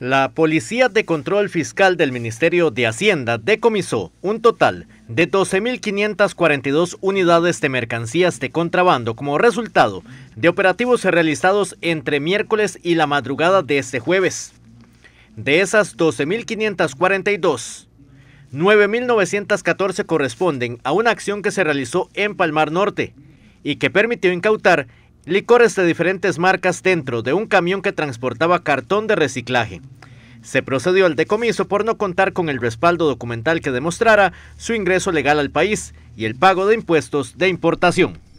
La Policía de Control Fiscal del Ministerio de Hacienda decomisó un total de 12.542 unidades de mercancías de contrabando como resultado de operativos realizados entre miércoles y la madrugada de este jueves. De esas 12.542, 9.914 corresponden a una acción que se realizó en Palmar Norte y que permitió incautar licores de diferentes marcas dentro de un camión que transportaba cartón de reciclaje. Se procedió al decomiso por no contar con el respaldo documental que demostrara su ingreso legal al país y el pago de impuestos de importación.